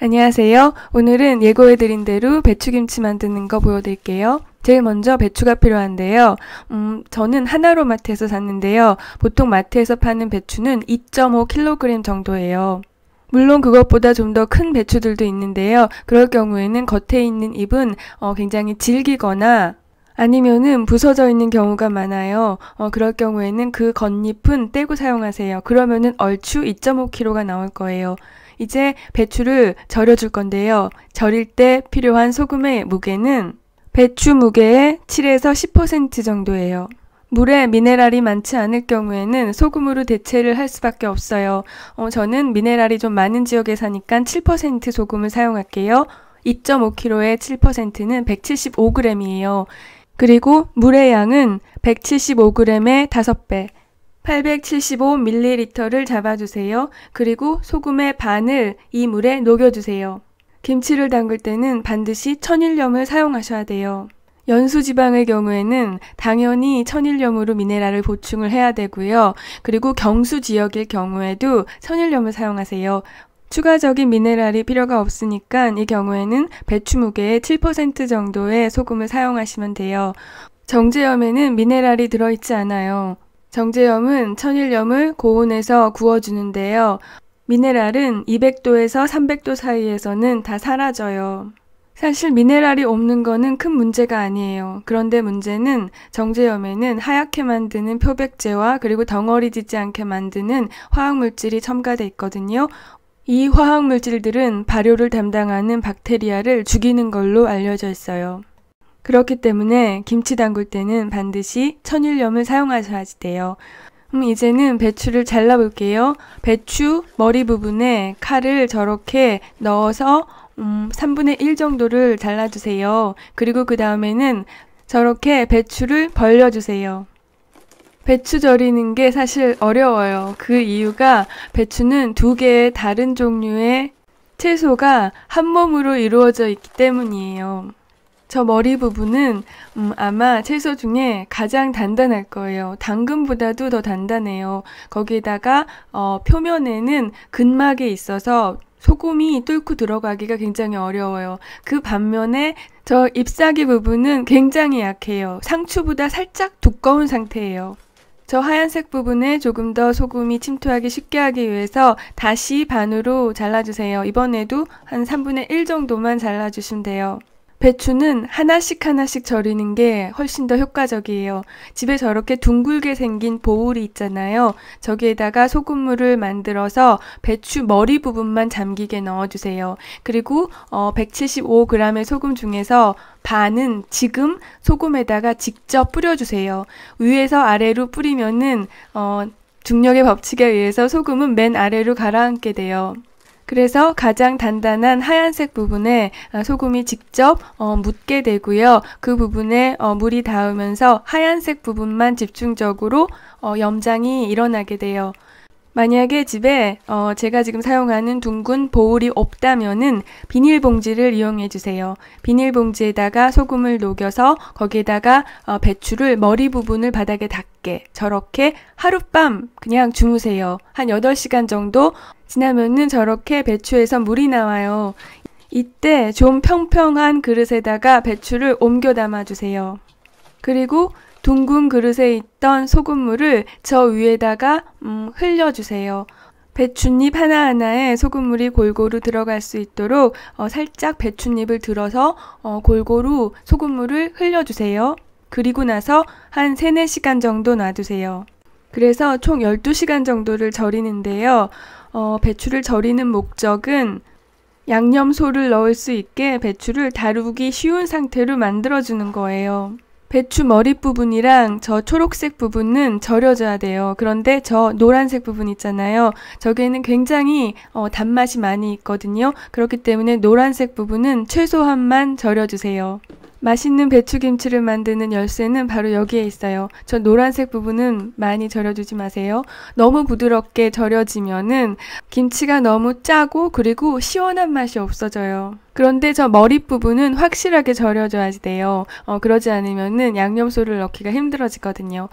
안녕하세요. 오늘은 예고해드린 대로 배추김치 만드는 거 보여드릴게요. 제일 먼저 배추가 필요한데요. 음, 저는 하나로 마트에서 샀는데요. 보통 마트에서 파는 배추는 2.5kg 정도예요. 물론 그것보다 좀 더 큰 배추들도 있는데요. 그럴 경우에는 겉에 있는 잎은 어, 굉장히 질기거나 아니면은 부서져 있는 경우가 많아요. 어, 그럴 경우에는 그 겉잎은 떼고 사용하세요. 그러면은 얼추 2.5kg가 나올 거예요. 이제 배추를 절여줄 건데요. 절일 때 필요한 소금의 무게는 배추 무게의 7에서 10% 정도예요. 물에 미네랄이 많지 않을 경우에는 소금으로 대체를 할 수밖에 없어요. 어, 저는 미네랄이 좀 많은 지역에 사니까 7% 소금을 사용할게요. 2.5kg의 7%는 175g이에요. 그리고 물의 양은 175g의 5배, 875ml를 잡아주세요. 그리고 소금의 반을 이 물에 녹여주세요. 김치를 담글 때는 반드시 천일염을 사용하셔야 돼요. 연수지방의 경우에는 당연히 천일염으로 미네랄을 보충을 해야 되고요. 그리고 경수 지역일 경우에도 천일염을 사용하세요. 추가적인 미네랄이 필요가 없으니까 이 경우에는 배추무게의 7% 정도의 소금을 사용하시면 돼요. 정제염에는 미네랄이 들어있지 않아요. 정제염은 천일염을 고온에서 구워주는데요. 미네랄은 200도에서 300도 사이에서는 다 사라져요. 사실 미네랄이 없는 거는 큰 문제가 아니에요. 그런데 문제는 정제염에는 하얗게 만드는 표백제와 그리고 덩어리 지지 않게 만드는 화학물질이 첨가돼 있거든요. 이 화학물질들은 발효를 담당하는 박테리아를 죽이는 걸로 알려져 있어요. 그렇기 때문에 김치 담글 때는 반드시 천일염을 사용하셔야 돼요. 음, 이제는 배추를 잘라볼게요. 배추 머리 부분에 칼을 저렇게 넣어서 음, 3분의 1 정도를 잘라주세요. 그리고 그 다음에는 저렇게 배추를 벌려주세요. 배추 절이는 게 사실 어려워요. 그 이유가 배추는 두 개의 다른 종류의 채소가 한 몸으로 이루어져 있기 때문이에요. 저 머리 부분은 음, 아마 채소 중에 가장 단단할 거예요. 당근보다도 더 단단해요. 거기에다가 어, 표면에는 근막이 있어서 소금이 뚫고 들어가기가 굉장히 어려워요. 그 반면에 저 잎사귀 부분은 굉장히 약해요. 상추보다 살짝 두꺼운 상태예요. 저 하얀색 부분에 조금 더 소금이 침투하기 쉽게 하기 위해서 다시 반으로 잘라주세요. 이번에도 한 3분의 1 정도만 잘라주시면 돼요. 배추는 하나씩 하나씩 절이는 게 훨씬 더 효과적이에요. 집에 저렇게 둥글게 생긴 보울이 있잖아요. 저기에다가 소금물을 만들어서 배추 머리 부분만 잠기게 넣어주세요. 그리고 어, 175g의 소금 중에서 반은 지금 소금에다가 직접 뿌려주세요. 위에서 아래로 뿌리면은 어, 중력의 법칙에 의해서 소금은 맨 아래로 가라앉게 돼요. 그래서 가장 단단한 하얀색 부분에 어, 소금이 직접 어, 묻게 되고요. 그 부분에 어, 물이 닿으면서 하얀색 부분만 집중적으로 염장이 일어나게 돼요. 만약에 집에 어, 제가 지금 사용하는 둥근 보울이 없다면은 비닐봉지를 이용해 주세요. 비닐봉지에다가 소금을 녹여서 거기에다가 어, 배추를 머리 부분을 바닥에 닿게 저렇게 하룻밤 그냥 주무세요. 한 8시간 정도 지나면은 저렇게 배추에서 물이 나와요. 이때 좀 평평한 그릇에다가 배추를 옮겨 담아주세요. 그리고 둥근 그릇에 있던 소금물을 저 위에다가 음, 흘려주세요. 배춧잎 하나하나에 소금물이 골고루 들어갈 수 있도록 어, 살짝 배춧잎을 들어서 어, 골고루 소금물을 흘려주세요. 그리고 나서 한 3, 4시간 정도 놔두세요. 그래서 총 12시간 정도를 절이는데요. 어, 배추를 절이는 목적은 양념소를 넣을 수 있게 배추를 다루기 쉬운 상태로 만들어주는 거예요. 배추 머리 부분이랑 저 초록색 부분은 절여줘야 돼요. 그런데 저 노란색 부분 있잖아요. 저기에는 굉장히 어, 단맛이 많이 있거든요. 그렇기 때문에 노란색 부분은 최소한만 절여주세요. 맛있는 배추김치를 만드는 열쇠는 바로 여기에 있어요. 저 노란색 부분은 많이 절여주지 마세요. 너무 부드럽게 절여지면은 김치가 너무 짜고 그리고 시원한 맛이 없어져요. 그런데 저 머릿부분은 확실하게 절여줘야 돼요. 어, 그러지 않으면은 양념소를 넣기가 힘들어지거든요.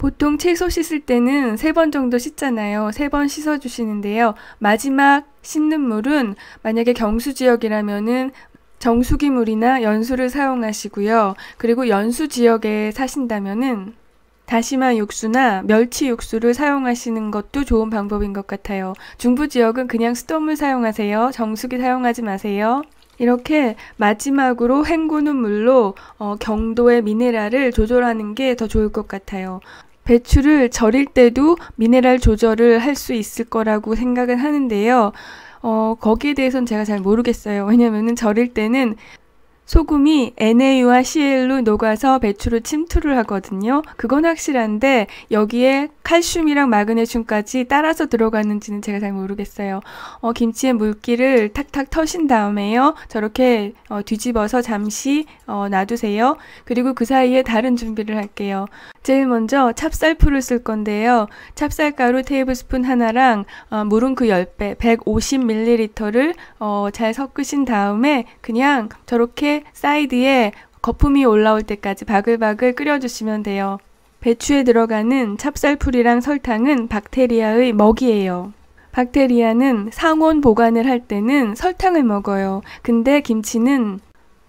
보통 채소 씻을 때는 세 번 정도 씻잖아요. 세 번 씻어주시는데요. 마지막 씻는 물은 만약에 경수 지역이라면은 정수기물이나 연수를 사용하시고요. 그리고 연수 지역에 사신다면은 다시마 육수나 멸치 육수를 사용하시는 것도 좋은 방법인 것 같아요. 중부 지역은 그냥 수돗물 사용하세요. 정수기 사용하지 마세요. 이렇게 마지막으로 헹구는 물로 어, 경도의 미네랄을 조절하는 게 더 좋을 것 같아요. 배추를 절일 때도 미네랄 조절을 할 수 있을 거라고 생각은 하는데요. 어, 거기에 대해서는 제가 잘 모르겠어요. 왜냐면은 저릴 때는 소금이 Na와 CL로 녹아서 배추를 침투를 하거든요. 그건 확실한데 여기에 칼슘이랑 마그네슘까지 따라서 들어가는지는 제가 잘 모르겠어요. 어, 김치에 물기를 탁탁 터신 다음에요. 저렇게 어, 뒤집어서 잠시 어, 놔두세요. 그리고 그 사이에 다른 준비를 할게요. 제일 먼저 찹쌀풀을 쓸 건데요. 찹쌀가루 테이블스푼 하나랑 물은그 10배, 150ml를 잘 섞으신 다음에 그냥 저렇게 사이드에 거품이 올라올 때까지 바글바글 끓여주시면 돼요. 배추에 들어가는 찹쌀풀이랑 설탕은 박테리아의 먹이에요. 박테리아는 상온 보관을 할 때는 설탕을 먹어요. 근데 김치는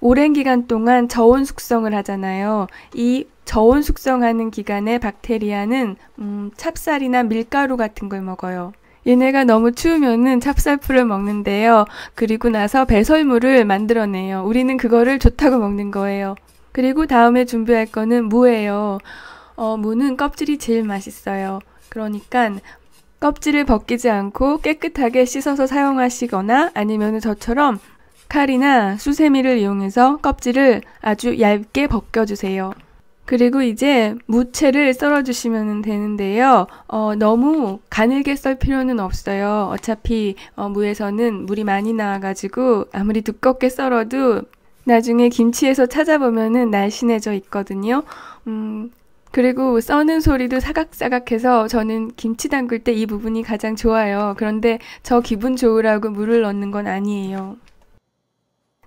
오랜 기간 동안 저온 숙성을 하잖아요. 이 저온 숙성하는 기간에 박테리아는 음, 찹쌀이나 밀가루 같은 걸 먹어요. 얘네가 너무 추우면은 찹쌀풀을 먹는데요. 그리고 나서 배설물을 만들어내요. 우리는 그거를 좋다고 먹는 거예요. 그리고 다음에 준비할 거는 무예요. 어, 무는 껍질이 제일 맛있어요. 그러니까 껍질을 벗기지 않고 깨끗하게 씻어서 사용하시거나 아니면 저처럼 칼이나 수세미를 이용해서 껍질을 아주 얇게 벗겨주세요. 그리고 이제 무채를 썰어주시면 되는데요. 어, 너무 가늘게 썰 필요는 없어요. 어차피 어, 무에서는 물이 많이 나와가지고 아무리 두껍게 썰어도 나중에 김치에서 찾아보면 날씬해져 있거든요. 음, 그리고 써는 소리도 사각사각해서 저는 김치 담글 때 이 부분이 가장 좋아요. 그런데 저 기분 좋으라고 물을 넣는 건 아니에요.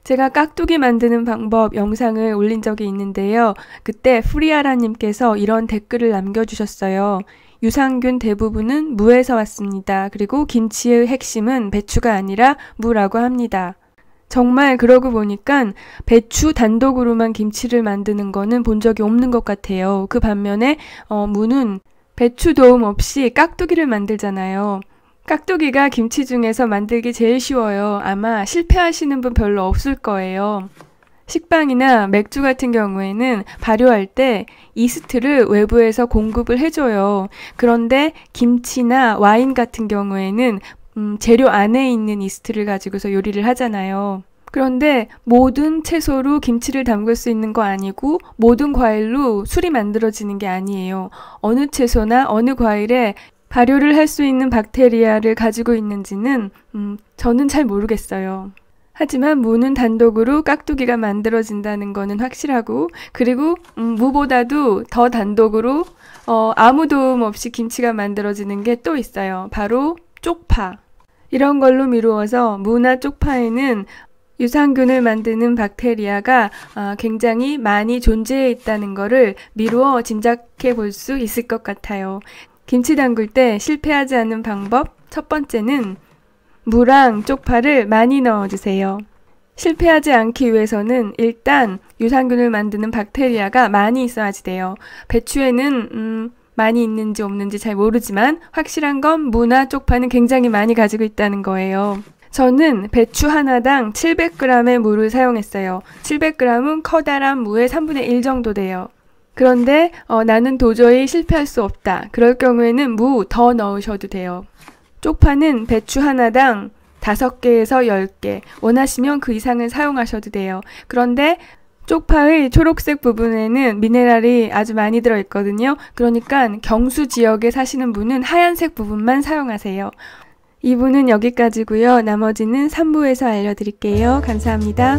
제가 깍두기 만드는 방법 영상을 올린 적이 있는데요. 그때 프리아라님께서 이런 댓글을 남겨주셨어요. 유산균 대부분은 무에서 왔습니다. 그리고 김치의 핵심은 배추가 아니라 무라고 합니다. 정말 그러고 보니까 배추 단독으로만 김치를 만드는 거는 본 적이 없는 것 같아요. 그 반면에 어, 무는 배추 도움 없이 깍두기를 만들잖아요. 깍두기가 김치 중에서 만들기 제일 쉬워요. 아마 실패하시는 분 별로 없을 거예요. 식빵이나 맥주 같은 경우에는 발효할 때 이스트를 외부에서 공급을 해줘요. 그런데 김치나 와인 같은 경우에는 음, 재료 안에 있는 이스트를 가지고서 요리를 하잖아요. 그런데 모든 채소로 김치를 담글 수 있는 거 아니고 모든 과일로 술이 만들어지는 게 아니에요. 어느 채소나 어느 과일에 발효를 할 수 있는 박테리아를 가지고 있는지는 음, 저는 잘 모르겠어요. 하지만 무는 단독으로 깍두기가 만들어진다는 것은 확실하고 그리고 음, 무보다도 더 단독으로 어, 아무 도움 없이 김치가 만들어지는 게 또 있어요. 바로 쪽파. 이런 걸로 미루어서 무나 쪽파에는 유산균을 만드는 박테리아가 어, 굉장히 많이 존재해 있다는 것을 미루어 짐작해 볼 수 있을 것 같아요. 김치 담글 때 실패하지 않는 방법 첫 번째는 무랑 쪽파를 많이 넣어주세요. 실패하지 않기 위해서는 일단 유산균을 만드는 박테리아가 많이 있어야지 돼요. 배추에는 음, 많이 있는지 없는지 잘 모르지만 확실한 건 무나 쪽파는 굉장히 많이 가지고 있다는 거예요. 저는 배추 하나당 700g의 물을 사용했어요. 700g은 커다란 무의 3분의 1 정도 돼요. 그런데 어, 나는 도저히 실패할 수 없다. 그럴 경우에는 무 더 넣으셔도 돼요. 쪽파는 배추 하나당 5개에서 10개, 원하시면 그 이상을 사용하셔도 돼요. 그런데 쪽파의 초록색 부분에는 미네랄이 아주 많이 들어있거든요. 그러니까 경수 지역에 사시는 분은 하얀색 부분만 사용하세요. 2부는 여기까지고요. 나머지는 3부에서 알려드릴게요. 감사합니다.